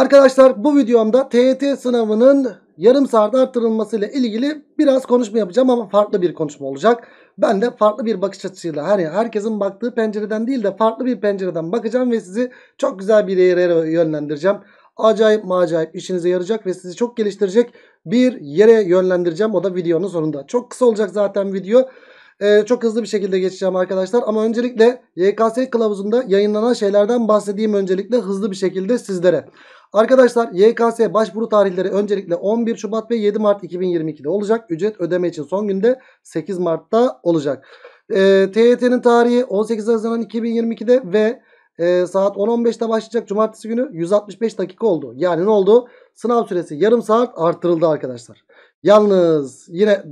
Arkadaşlar bu videomda TET sınavının yarım saat arttırılması ile ilgili biraz konuşma yapacağım ama farklı bir konuşma olacak. Ben de farklı bir bakış açısıyla hani herkesin baktığı pencereden değil de farklı bir pencereden bakacağım ve sizi çok güzel bir yere yönlendireceğim. Acayip macayip işinize yarayacak ve sizi çok geliştirecek bir yere yönlendireceğim. O da videonun sonunda. Çok kısa olacak zaten video. Ee, çok hızlı bir şekilde geçeceğim arkadaşlar. Ama öncelikle YKS kılavuzunda yayınlanan şeylerden bahsedeyim öncelikle hızlı bir şekilde sizlere. Arkadaşlar YKS başvuru tarihleri öncelikle 11 Şubat ve 7 Mart 2022'de olacak. Ücret ödeme için son günde 8 Mart'ta olacak. E, ee, TYT'nin tarihi 18 Haziran 2022'de ve e, saat 10.15'te başlayacak cumartesi günü 165 dakika oldu. Yani ne oldu? Sınav süresi yarım saat arttırıldı arkadaşlar. Yalnız yine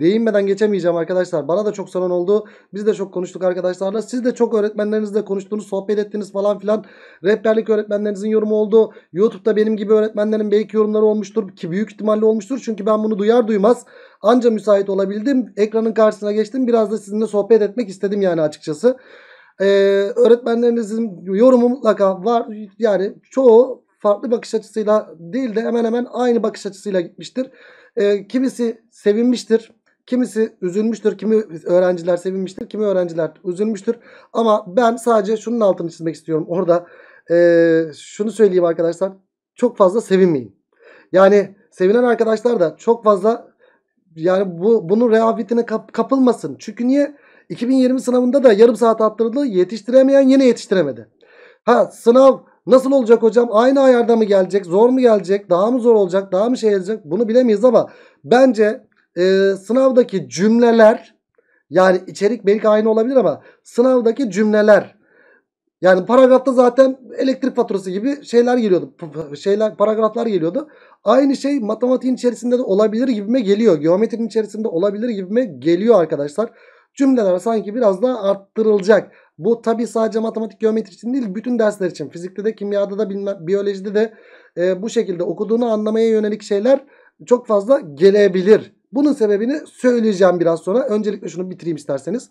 değinmeden geçemeyeceğim arkadaşlar. Bana da çok soran oldu. Biz de çok konuştuk arkadaşlarla. Siz de çok öğretmenlerinizle konuştuğunuz, sohbet ettiniz falan filan. Rehberlik öğretmenlerinizin yorumu oldu. Youtube'da benim gibi öğretmenlerin belki yorumları olmuştur ki büyük ihtimalle olmuştur. Çünkü ben bunu duyar duymaz anca müsait olabildim. Ekranın karşısına geçtim. Biraz da sizinle sohbet etmek istedim yani açıkçası. Ee, öğretmenlerinizin yorumu mutlaka var. Yani çoğu farklı bakış açısıyla değil de hemen hemen aynı bakış açısıyla gitmiştir. E, kimisi sevinmiştir. Kimisi üzülmüştür, kimi öğrenciler sevinmiştir, kimi öğrenciler üzülmüştür. Ama ben sadece şunun altını çizmek istiyorum. Orada e, şunu söyleyeyim arkadaşlar. Çok fazla sevinmeyin. Yani sevinen arkadaşlar da çok fazla yani bu bunun rehaviyetine kap, kapılmasın. Çünkü niye? 2020 sınavında da yarım saat attırdı yetiştiremeyen yine yetiştiremedi. Ha sınav Nasıl olacak hocam? Aynı ayarda mı gelecek? Zor mu gelecek? Daha mı zor olacak? Daha mı şey gelecek Bunu bilemeyiz ama bence e, sınavdaki cümleler yani içerik belki aynı olabilir ama sınavdaki cümleler yani paragrafta zaten elektrik faturası gibi şeyler geliyordu. Şeyler paragraflar geliyordu. Aynı şey matematiğin içerisinde de olabilir gibime geliyor. Geometrinin içerisinde olabilir gibime geliyor arkadaşlar. Cümleler sanki biraz daha arttırılacak. Bu tabi sadece matematik geometri için değil bütün dersler için. Fizikte de kimyada da bilmem, biyolojide de e, bu şekilde okuduğunu anlamaya yönelik şeyler çok fazla gelebilir. Bunun sebebini söyleyeceğim biraz sonra. Öncelikle şunu bitireyim isterseniz.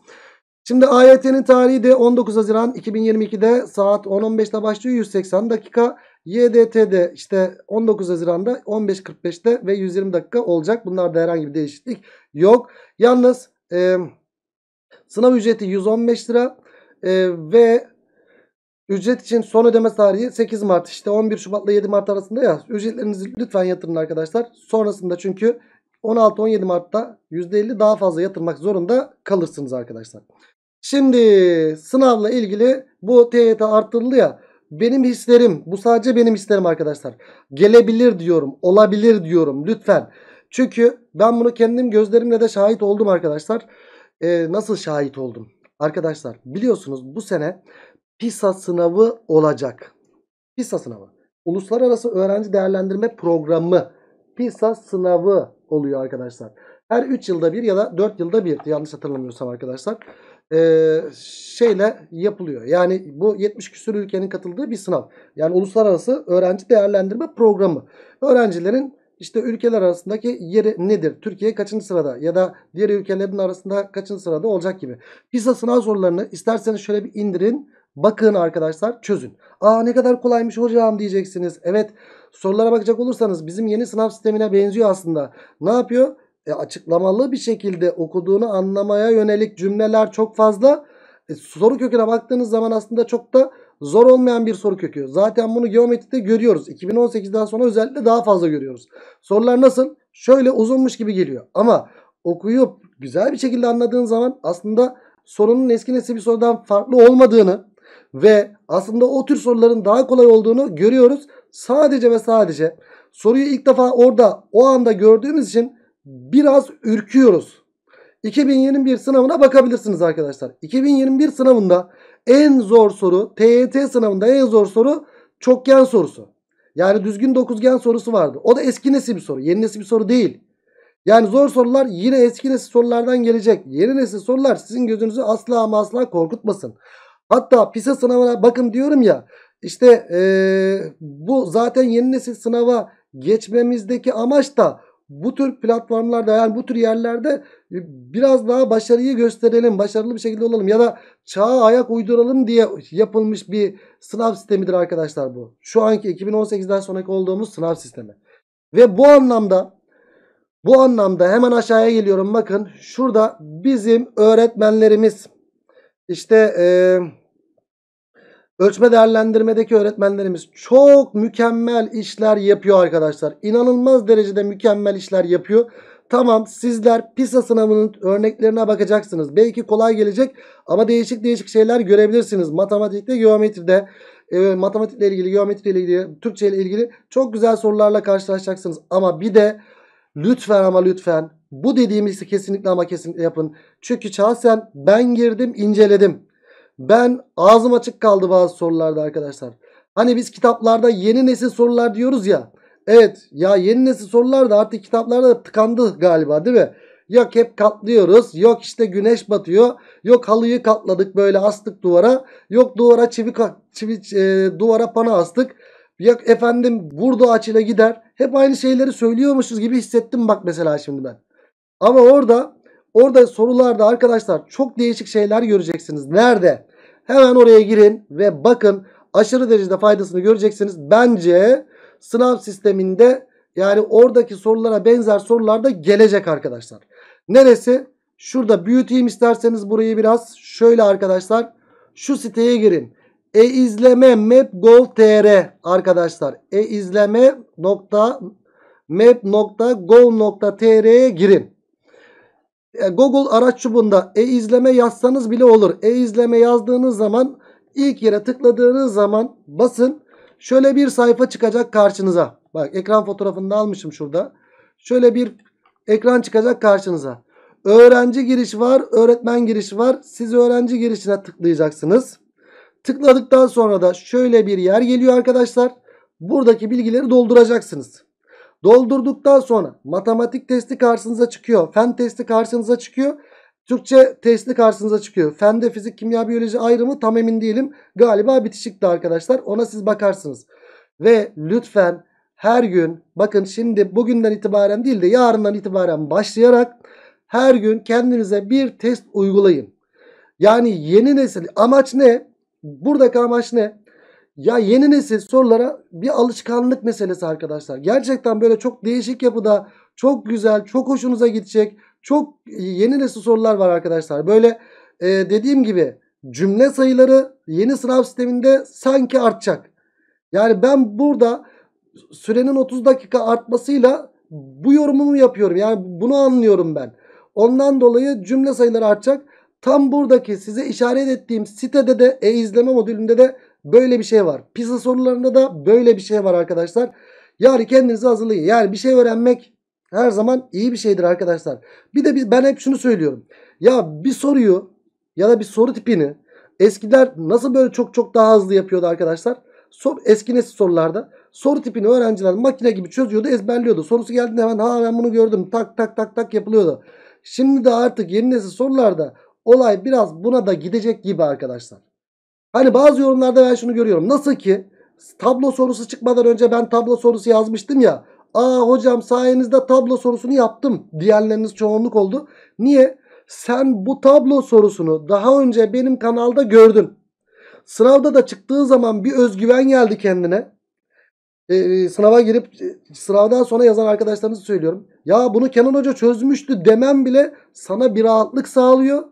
Şimdi AYT'nin tarihi de 19 Haziran 2022'de saat 10.15'te başlıyor 180 dakika. YDT'de işte 19 Haziran'da 15.45'te ve 120 dakika olacak. Bunlarda herhangi bir değişiklik yok. Yalnız e, sınav ücreti 115 lira. E, ve ücret için son ödeme tarihi 8 Mart. işte 11 Şubat ile 7 Mart arasında ya. Ücretlerinizi lütfen yatırın arkadaşlar. Sonrasında çünkü 16-17 Mart'ta %50 daha fazla yatırmak zorunda kalırsınız arkadaşlar. Şimdi sınavla ilgili bu TYT arttırıldı ya. Benim hislerim bu sadece benim hislerim arkadaşlar. Gelebilir diyorum olabilir diyorum lütfen. Çünkü ben bunu kendim gözlerimle de şahit oldum arkadaşlar. Ee, nasıl şahit oldum? Arkadaşlar biliyorsunuz bu sene PISA sınavı olacak. PISA sınavı. Uluslararası Öğrenci Değerlendirme Programı. PISA sınavı oluyor arkadaşlar. Her 3 yılda bir ya da 4 yılda bir yanlış hatırlamıyorsam arkadaşlar. Ee, şeyle yapılıyor. Yani bu 70 küsur ülkenin katıldığı bir sınav. Yani Uluslararası Öğrenci Değerlendirme Programı. Öğrencilerin işte ülkeler arasındaki yeri nedir? Türkiye kaçıncı sırada ya da diğer ülkelerin arasında kaçıncı sırada olacak gibi. PISA sınav sorularını isterseniz şöyle bir indirin. Bakın arkadaşlar çözün. Aa ne kadar kolaymış hocam diyeceksiniz. Evet sorulara bakacak olursanız bizim yeni sınav sistemine benziyor aslında. Ne yapıyor? E, açıklamalı bir şekilde okuduğunu anlamaya yönelik cümleler çok fazla. E, soru köküne baktığınız zaman aslında çok da Zor olmayan bir soru kökü. Zaten bunu geometride görüyoruz. 2018'den sonra özellikle daha fazla görüyoruz. Sorular nasıl? Şöyle uzunmuş gibi geliyor. Ama okuyup güzel bir şekilde anladığın zaman aslında sorunun eski nesil bir sorudan farklı olmadığını ve aslında o tür soruların daha kolay olduğunu görüyoruz. Sadece ve sadece soruyu ilk defa orada o anda gördüğümüz için biraz ürküyoruz. 2021 sınavına bakabilirsiniz arkadaşlar. 2021 sınavında en zor soru TET sınavında en zor soru çokgen sorusu. Yani düzgün dokuzgen sorusu vardı. O da eski nesil bir soru. Yeni nesil bir soru değil. Yani zor sorular yine eski nesil sorulardan gelecek. Yeni nesil sorular sizin gözünüzü asla ama asla korkutmasın. Hatta PISA sınavına bakın diyorum ya. İşte ee, bu zaten yeni nesil sınava geçmemizdeki amaç da bu tür platformlarda yani bu tür yerlerde e, biraz daha başarıyı gösterelim. Başarılı bir şekilde olalım ya da çağa ayak uyduralım diye yapılmış bir sınav sistemidir arkadaşlar bu. Şu anki 2018'den sonraki olduğumuz sınav sistemi. Ve bu anlamda bu anlamda hemen aşağıya geliyorum. Bakın şurada bizim öğretmenlerimiz işte eee Ölçme değerlendirmedeki öğretmenlerimiz çok mükemmel işler yapıyor arkadaşlar. İnanılmaz derecede mükemmel işler yapıyor. Tamam sizler PISA sınavının örneklerine bakacaksınız. Belki kolay gelecek ama değişik değişik şeyler görebilirsiniz. Matematikte, geometride, e, matematikle ilgili, geometriyle ilgili, Türkçe ile ilgili çok güzel sorularla karşılaşacaksınız. Ama bir de lütfen ama lütfen bu dediğimizi kesinlikle ama kesinlikle yapın. Çünkü şahsen ben girdim inceledim. Ben ağzım açık kaldı bazı sorularda arkadaşlar. Hani biz kitaplarda yeni nesil sorular diyoruz ya. Evet ya yeni nesil sorular da artık kitaplarda tıkandı galiba değil mi? Yok hep katlıyoruz. Yok işte güneş batıyor. Yok halıyı katladık böyle astık duvara. Yok duvara çivi, çivi e, duvara pana astık. Yok efendim vurdu açıyla gider. Hep aynı şeyleri söylüyormuşuz gibi hissettim bak mesela şimdi ben. Ama orada orada sorularda arkadaşlar çok değişik şeyler göreceksiniz. Nerede? Hemen oraya girin ve bakın aşırı derecede faydasını göreceksiniz. Bence sınav sisteminde yani oradaki sorulara benzer sorular da gelecek arkadaşlar. Neresi? Şurada büyüteyim isterseniz burayı biraz. Şöyle arkadaşlar şu siteye girin. E izleme map.gov.tr arkadaşlar. E izleme nokta map.gov.tr'ye girin. E, Google araç çubuğunda e-izleme yazsanız bile olur. E-izleme yazdığınız zaman ilk yere tıkladığınız zaman basın. Şöyle bir sayfa çıkacak karşınıza. Bak ekran fotoğrafını da almışım şurada. Şöyle bir ekran çıkacak karşınıza. Öğrenci giriş var, öğretmen giriş var. Siz öğrenci girişine tıklayacaksınız. Tıkladıktan sonra da şöyle bir yer geliyor arkadaşlar. Buradaki bilgileri dolduracaksınız. Doldurduktan sonra matematik testi karşınıza çıkıyor. Fen testi karşınıza çıkıyor. Türkçe testi karşınıza çıkıyor. Fende fizik, kimya, biyoloji ayrımı tam emin değilim. Galiba bitişikti arkadaşlar. Ona siz bakarsınız. Ve lütfen her gün bakın şimdi bugünden itibaren değil de yarından itibaren başlayarak her gün kendinize bir test uygulayın. Yani yeni nesil amaç ne? Buradaki amaç ne? Ya yeni nesil sorulara bir alışkanlık meselesi arkadaşlar. Gerçekten böyle çok değişik yapıda, çok güzel, çok hoşunuza gidecek, çok yeni nesil sorular var arkadaşlar. Böyle e, dediğim gibi cümle sayıları yeni sınav sisteminde sanki artacak. Yani ben burada sürenin 30 dakika artmasıyla bu yorumumu yapıyorum. Yani bunu anlıyorum ben. Ondan dolayı cümle sayıları artacak. Tam buradaki size işaret ettiğim sitede de e-izleme modülünde de Böyle bir şey var. PISA sorularında da böyle bir şey var arkadaşlar. Yani kendinizi hazırlayın. Yani bir şey öğrenmek her zaman iyi bir şeydir arkadaşlar. Bir de biz, ben hep şunu söylüyorum. Ya bir soruyu ya da bir soru tipini eskiler nasıl böyle çok çok daha hızlı yapıyordu arkadaşlar? Sor, eski nesil sorularda soru tipini öğrenciler makine gibi çözüyordu ezberliyordu. Sorusu geldiğinde hemen ha ben bunu gördüm tak tak tak tak yapılıyordu. Şimdi de artık yeni nesil sorularda olay biraz buna da gidecek gibi arkadaşlar. Hani bazı yorumlarda ben şunu görüyorum. Nasıl ki tablo sorusu çıkmadan önce ben tablo sorusu yazmıştım ya. Aa hocam sayenizde tablo sorusunu yaptım diyenleriniz çoğunluk oldu. Niye? Sen bu tablo sorusunu daha önce benim kanalda gördün. Sınavda da çıktığı zaman bir özgüven geldi kendine. Ee, sınava girip sınavdan sonra yazan arkadaşlarınızı söylüyorum. Ya bunu Kenan Hoca çözmüştü demem bile sana bir rahatlık sağlıyor.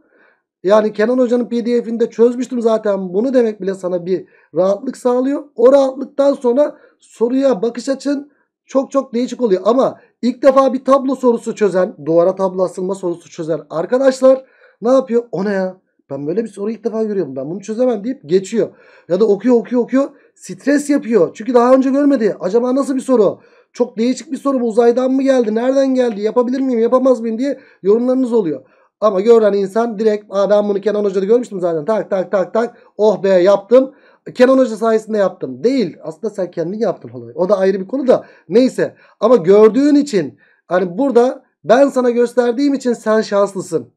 Yani Kenan Hoca'nın pdf'inde çözmüştüm zaten bunu demek bile sana bir rahatlık sağlıyor. O rahatlıktan sonra soruya bakış açın çok çok değişik oluyor. Ama ilk defa bir tablo sorusu çözen duvara tablo asılma sorusu çözen arkadaşlar ne yapıyor? O ne ya? Ben böyle bir soru ilk defa görüyorum. Ben bunu çözemem deyip geçiyor. Ya da okuyor okuyor okuyor. Stres yapıyor. Çünkü daha önce görmedi. Acaba nasıl bir soru? Çok değişik bir soru bu. Uzaydan mı geldi? Nereden geldi? Yapabilir miyim? Yapamaz mıyım diye yorumlarınız oluyor. Ama gören insan direkt ben bunu Kenan Hoca'da görmüştüm zaten. Tak tak tak tak. Oh be yaptım. Kenan Hoca sayesinde yaptım. Değil. Aslında sen kendin yaptın olayı. O da ayrı bir konu da. Neyse. Ama gördüğün için hani burada ben sana gösterdiğim için sen şanslısın.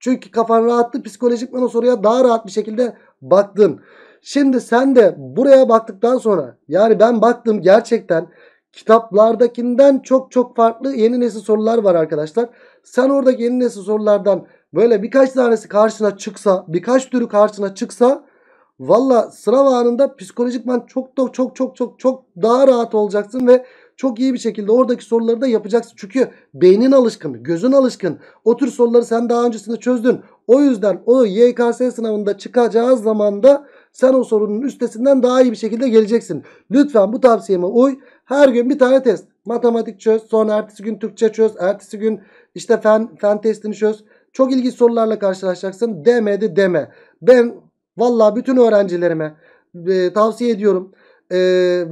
Çünkü kafan rahattı. psikolojik o soruya daha rahat bir şekilde baktın. Şimdi sen de buraya baktıktan sonra yani ben baktım gerçekten kitaplardakinden çok çok farklı yeni nesil sorular var arkadaşlar. Sen oradaki yeni nesil sorulardan böyle birkaç tanesi karşına çıksa birkaç türü karşına çıksa valla sınav anında man çok çok çok çok çok çok daha rahat olacaksın ve çok iyi bir şekilde oradaki soruları da yapacaksın. Çünkü beynin alışkın, gözün alışkın. O tür soruları sen daha öncesinde çözdün. O yüzden o YKS sınavında çıkacağı zaman da. Sen o sorunun üstesinden daha iyi bir şekilde geleceksin. Lütfen bu tavsiyeme uy. Her gün bir tane test. Matematik çöz. Sonra ertesi gün Türkçe çöz. Ertesi gün işte fen, fen testini çöz. Çok ilginç sorularla karşılaşacaksın. Demedi deme. Ben valla bütün öğrencilerime e, tavsiye ediyorum e,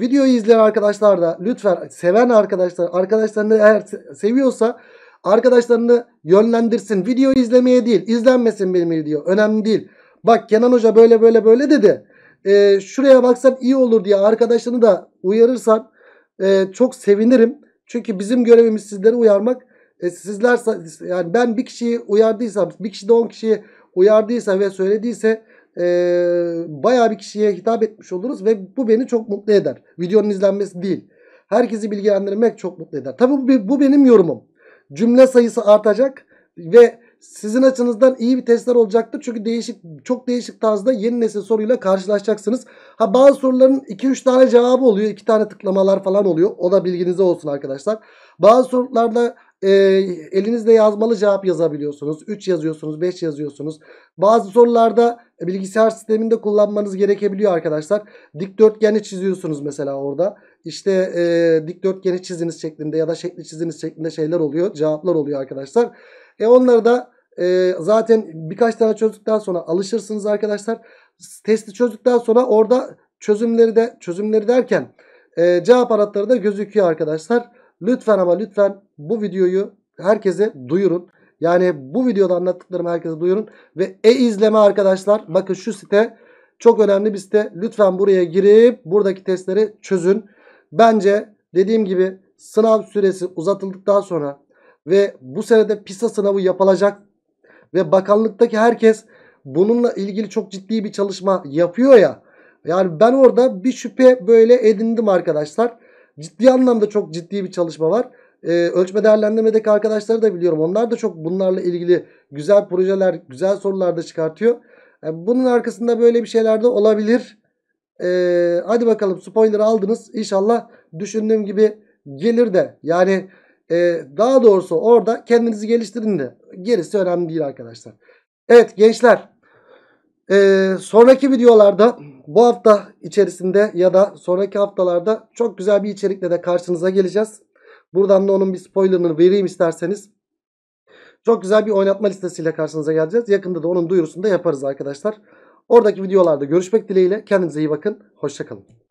videoyu izleyen arkadaşlar da lütfen seven arkadaşlar arkadaşlarını eğer seviyorsa arkadaşlarını yönlendirsin. Videoyu izlemeye değil izlenmesin benim video önemli değil. Bak Kenan Hoca böyle böyle böyle dedi. E, şuraya baksan iyi olur diye arkadaşını da uyarırsan e, çok sevinirim. Çünkü bizim görevimiz sizleri uyarmak. E, sizler yani ben bir kişiyi uyardıysam bir kişi de on kişiyi uyardıysa ve söylediyse e, bayağı bir kişiye hitap etmiş oluruz ve bu beni çok mutlu eder. Videonun izlenmesi değil. Herkesi bilgilendirmek çok mutlu eder. Tabi bu, bu benim yorumum. Cümle sayısı artacak ve sizin açınızdan iyi bir testler olacaktır. Çünkü değişik çok değişik tarzda yeni nesil soruyla karşılaşacaksınız. Ha bazı soruların 2-3 tane cevabı oluyor. 2 tane tıklamalar falan oluyor. O da bilginize olsun arkadaşlar. Bazı sorularda e, elinizde yazmalı cevap yazabiliyorsunuz. 3 yazıyorsunuz, 5 yazıyorsunuz. Bazı sorularda bilgisayar sisteminde kullanmanız gerekebiliyor arkadaşlar. Dikdörtgeni çiziyorsunuz mesela orada. İşte e, dikdörtgeni çiziniz şeklinde ya da şekli çiziniz şeklinde şeyler oluyor. Cevaplar oluyor arkadaşlar. E onları da e, zaten birkaç tane çözdükten sonra alışırsınız arkadaşlar. Testi çözdükten sonra orada çözümleri de çözümleri derken e, cevap anahtarı da gözüküyor arkadaşlar. Lütfen ama lütfen bu videoyu herkese duyurun. Yani bu videoda anlattıklarımı herkese duyurun. Ve e-izleme arkadaşlar bakın şu site çok önemli bir site. Lütfen buraya girip buradaki testleri çözün. Bence dediğim gibi sınav süresi uzatıldıktan sonra ve bu senede PISA sınavı yapılacak ve bakanlıktaki herkes bununla ilgili çok ciddi bir çalışma yapıyor ya. Yani ben orada bir şüphe böyle edindim arkadaşlar. Ciddi anlamda çok ciddi bir çalışma var. Ee, ölçme değerlendirmedeki arkadaşları da biliyorum. Onlar da çok bunlarla ilgili güzel projeler, güzel sorular da çıkartıyor. Yani ee, bunun arkasında böyle bir şeyler de olabilir. Ee, hadi bakalım spoiler aldınız. İnşallah düşündüğüm gibi gelir de. Yani e, daha doğrusu orada kendinizi geliştirin de gerisi önemli değil arkadaşlar. Evet gençler e, sonraki videolarda bu hafta içerisinde ya da sonraki haftalarda çok güzel bir içerikle de karşınıza geleceğiz. Buradan da onun bir spoilerını vereyim isterseniz. Çok güzel bir oynatma listesiyle karşınıza geleceğiz. Yakında da onun duyurusunu da yaparız arkadaşlar. Oradaki videolarda görüşmek dileğiyle. Kendinize iyi bakın. Hoşçakalın.